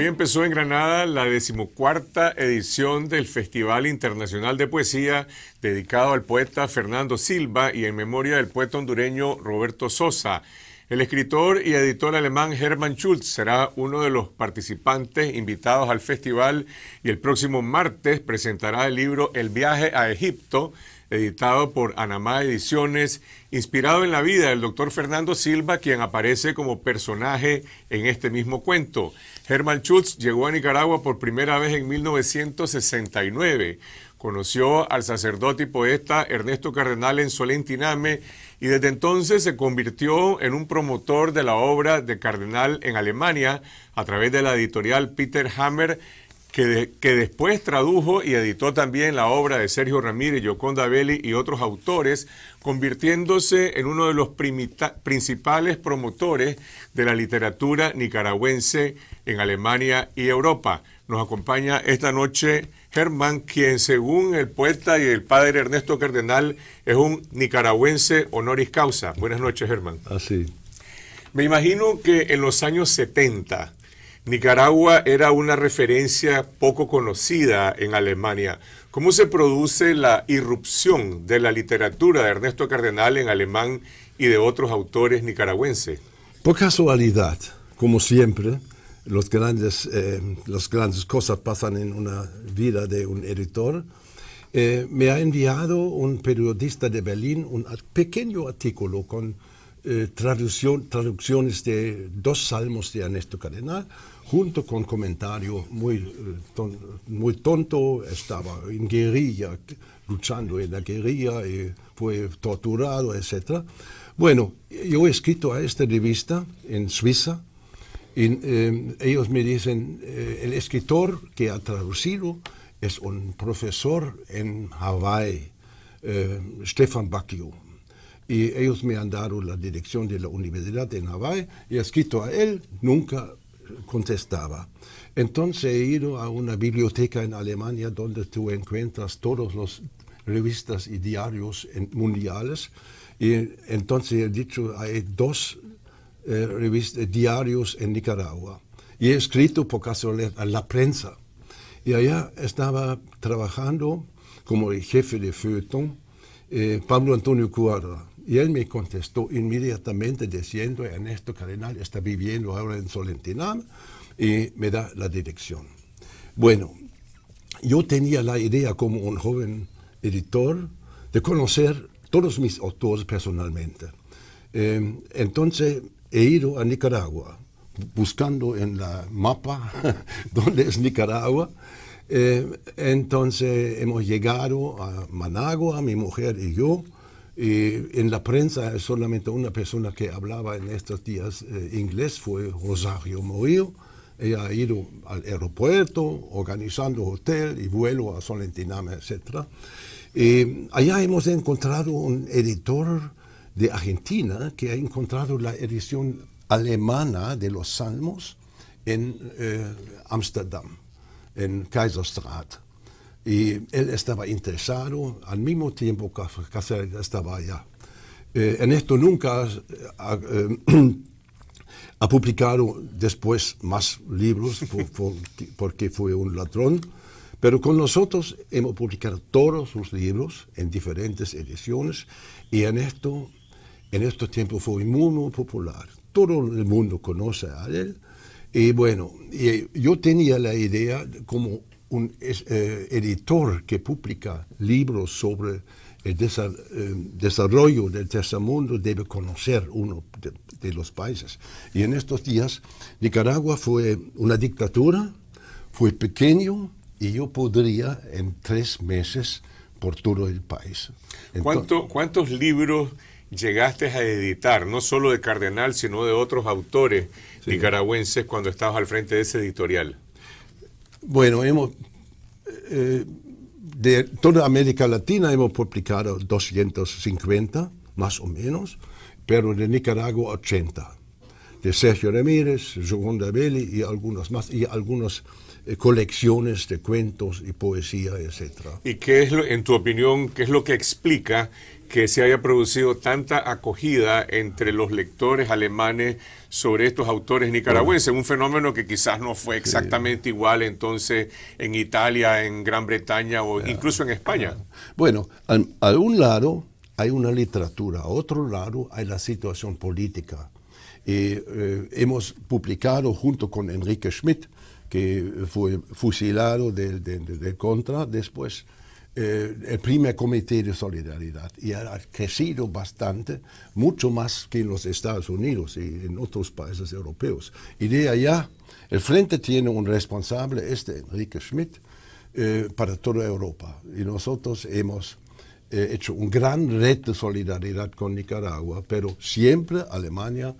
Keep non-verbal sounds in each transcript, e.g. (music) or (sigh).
Hoy empezó en Granada la decimocuarta edición del Festival Internacional de Poesía dedicado al poeta Fernando Silva y en memoria del poeta hondureño Roberto Sosa. El escritor y editor alemán Hermann Schulz será uno de los participantes invitados al festival y el próximo martes presentará el libro El viaje a Egipto, editado por Anamá Ediciones, inspirado en la vida del doctor Fernando Silva, quien aparece como personaje en este mismo cuento. Hermann Schultz llegó a Nicaragua por primera vez en 1969. Conoció al sacerdote y poeta Ernesto Cardenal en Solentiname y desde entonces se convirtió en un promotor de la obra de Cardenal en Alemania a través de la editorial Peter Hammer que, después tradujo y editó también la obra de Sergio Ramírez, Yoconda Belli y otros autores, convirtiéndose en uno de los principales promotores de la literatura nicaragüense en Alemania y Europa. Nos acompaña esta noche Germán, quien según el poeta y el padre Ernesto Cardenal es un nicaragüense honoris causa. Buenas noches, Germán. Así. Ah, Me imagino que en los años 70, Nicaragua era una referencia poco conocida en Alemania. ¿Cómo se produce la irrupción de la literatura de Ernesto Cardenal en alemán y de otros autores nicaragüenses? Por casualidad, como siempre, los grandes, eh, las grandes cosas pasan en una vida de un editor. Eh, me ha enviado un periodista de Berlín un pequeño artículo con eh, traducciones de dos salmos de Ernesto Cardenal, junto con comentario muy, eh, muy tonto, estaba en guerrilla, luchando en la guerrilla, fue torturado, etc. Bueno, yo he escrito a esta revista en Suiza, y em, ellos me dicen, eh, el escritor que ha traducido es un profesor en Hawái, Stefan Bacchio y ellos me han dado la dirección de la Universidad de Hawaii y he escrito a él, nunca contestaba. Entonces he ido a una biblioteca en Alemania donde tú encuentras todos los revistas y diarios mundiales. Y entonces he dicho, hay dos eh, diarios en Nicaragua. Y he escrito por casualidad a la prensa. Y allá estaba trabajando como el jefe de feuilleton eh, Pablo Antonio Cuadra. Y él me contestó inmediatamente diciendo, Ernesto Cardenal está viviendo ahora en Solentinam y me da la dirección. Bueno, yo tenía la idea como un joven editor de conocer todos mis autores personalmente. Em, entonces he ido a Nicaragua, buscando en la mapa (laughs) dónde es Nicaragua. Em, entonces hemos llegado a Managua, mi mujer y yo. Eh, en la prensa solamente una persona que hablaba en estos días eh, inglés fue Rosario Morillo. Ella ha ido al aeropuerto organizando hotel y vuelo a Solentiname, etc. y eh, allá hemos encontrado un editor de Argentina que ha encontrado la edición alemana de los Salmos en Ámsterdam, en Kaiserstraat y él estaba interesado al mismo tiempo que estaba allá. Eh, en esto nunca eh, eh, (clears throat) ha, publicado después más libros (laughs) porque fue un ladrón, pero con nosotros hemos publicado todos sus libros en diferentes ediciones y en esto, en estos tiempos fue muy, popular. Todo el mundo conoce a él. Y bueno, yo tenía la idea como un eh, editor que publica libros sobre el eh, desarrollo del tercer mundo debe conocer uno de, los países. Y en estos días Nicaragua fue una dictadura, fue pequeño y yo podría en tres meses por todo el país. ¿Cuántos libros llegaste a editar, no solo de Cardenal, sino de otros autores nicaragüenses cuando estabas al frente de ese editorial? Bueno, hemos, eh, de toda América Latina hemos publicado 250, más o menos, pero de Nicaragua 80. De Sergio Ramírez, de Belli y algunos más, y algunas eh, colecciones de cuentos y poesía, etc. ¿Y qué es, en tu opinión, qué es lo que explica que se haya producido tanta acogida entre los lectores alemanes sobre estos autores nicaragüenses, un fenómeno que quizás no fue exactamente igual entonces en Italia, en Gran Bretaña o incluso en España. Bueno, a, un lado hay una literatura, a otro lado hay la situación política. Eh, hemos publicado junto con Enrique Schmidt, que fue fusilado de Contra después eh, el primer comité de solidaridad y ha crecido bastante, mucho más que en los Estados Unidos y en otros países europeos. Y de allá, el Frente tiene un responsable, este Enrique Schmidt, eh, para toda Europa. Y nosotros hemos eh, hecho un gran red de solidaridad con Nicaragua, pero siempre Alemania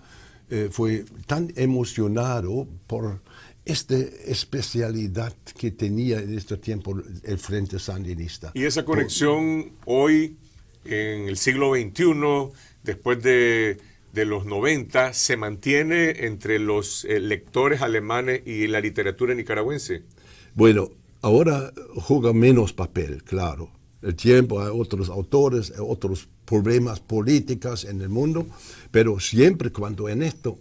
fue tan emocionado por esta especialidad que tenía en este tiempo el Frente Sandinista. Y esa conexión hoy, en el siglo XXI, después de, de, los 90, se mantiene entre los eh, lectores alemanes y la literatura nicaragüense. Bueno, ahora juega menos papel, claro. El tiempo, hay otros autores, hay eh, otros problemas políticos en el mundo, pero siempre cuando en esto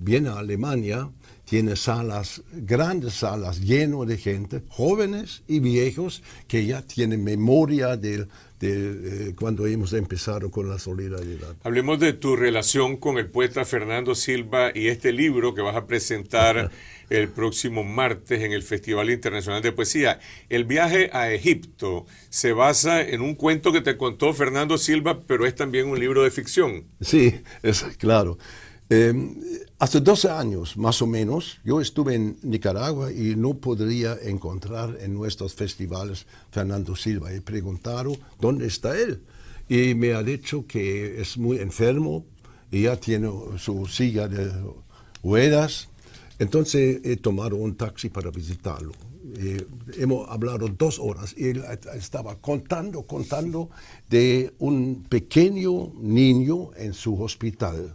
viene a Alemania, tiene salas, grandes salas llenas de gente, jóvenes y viejos, que ya tienen memoria de, eh, cuando hemos empezado con la solidaridad. Hablemos de tu relación con el poeta Fernando Silva y este libro que vas a presentar (laughs) el próximo martes en el Festival Internacional de Poesía. El viaje a Egipto se basa en un cuento que te contó Fernando Silva, pero es también un libro de ficción. Sí, es claro. Em, hace 12 años, más o menos, yo estuve en Nicaragua y no podría encontrar en nuestros festivales Fernando Silva. y preguntaron dónde está él y me ha dicho que es muy enfermo y ya tiene su silla de ruedas. Entonces he tomado un taxi para visitarlo. Eh, hemos hablado dos horas y él estaba contando, contando de un pequeño niño en su hospital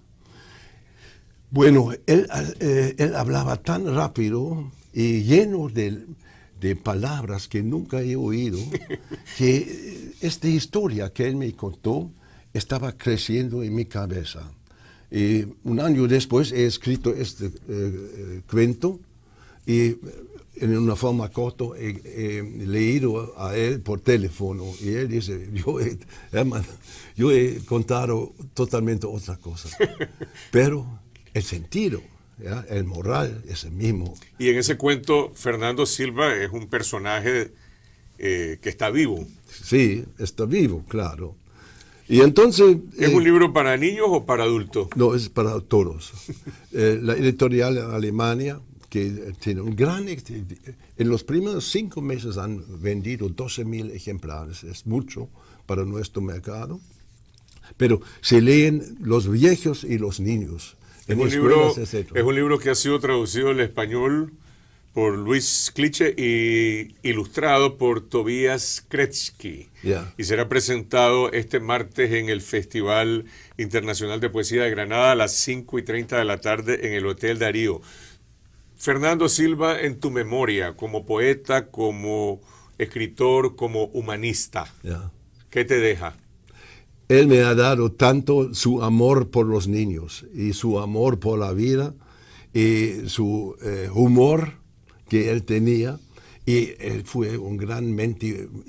bueno, eh, él, hablaba tan rápido y lleno de, palabras que nunca he oído, (laughs) que esta historia que él me contó estaba creciendo en mi cabeza. Y un año después he escrito este eh, eh, cuento y en una forma corta he, leído a él por teléfono y él dice, (laughs) yo he, yo he contado totalmente otra cosa. (laughs) Pero el sentido, el moral es el mismo. Y en ese cuento, Fernando Silva es un personaje eh, que está vivo. Sí, está vivo, claro. Y entonces... ¿Es un eh, libro para niños o para adultos? No, es para todos. (laughs) Eh, la editorial Alemania, que tiene un gran... En los primeros cinco meses han vendido 12.000 ejemplares, es mucho para nuestro mercado, pero se leen los viejos y los niños. Es un, libro, es un libro que ha sido traducido al español por Luis Cliche y ilustrado por Tobias Kretsky. Y será presentado este martes en el Festival Internacional de Poesía de Granada a las 5 y 30 de la tarde en el Hotel Darío. Fernando Silva, en tu memoria, como poeta, como escritor, como humanista, ¿qué te deja? Él me ha dado tanto su amor por los niños y su amor por la vida y su eh, humor que él tenía. Y él fue un gran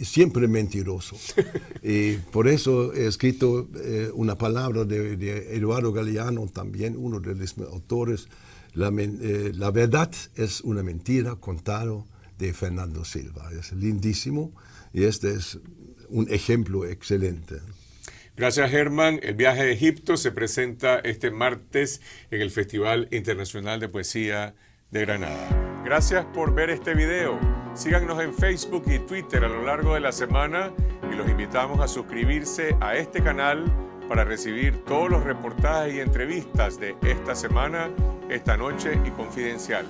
siempre mentiroso. (laughs) y por eso he escrito eh, una palabra de, Eduardo Galeano, también uno de los autores. La, eh, la verdad es una mentira contado de Fernando Silva. Es lindísimo y este es un ejemplo excelente. Gracias, Germán. El viaje a Egipto se presenta este martes en el Festival Internacional de Poesía de Granada. Gracias por ver este video. Síganos en Facebook y Twitter a lo largo de la semana y los invitamos a suscribirse a este canal para recibir todos los reportajes y entrevistas de esta semana, esta noche y confidencial.